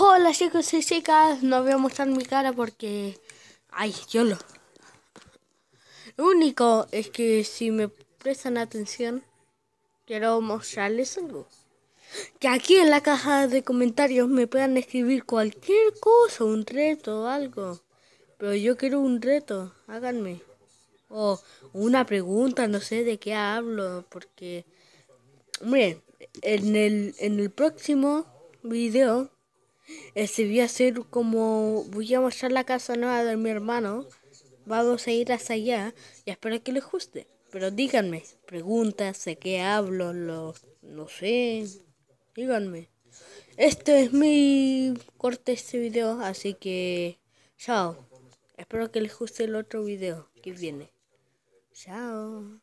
Hola chicos y chicas, no voy a mostrar mi cara porque... Ay, yo lo... Lo único es que si me prestan atención, quiero mostrarles algo. Que aquí en la caja de comentarios me puedan escribir cualquier cosa, un reto o algo. Pero yo quiero un reto, háganme. O una pregunta, no sé de qué hablo, porque... Miren, en el, en el próximo video a hacer como voy a mostrar la casa nueva de mi hermano. Vamos a ir hasta allá y espero que les guste. Pero díganme, preguntas, de qué hablo, los, no sé. Díganme. Este es mi corte este video, así que chao. Espero que les guste el otro video que viene. Chao.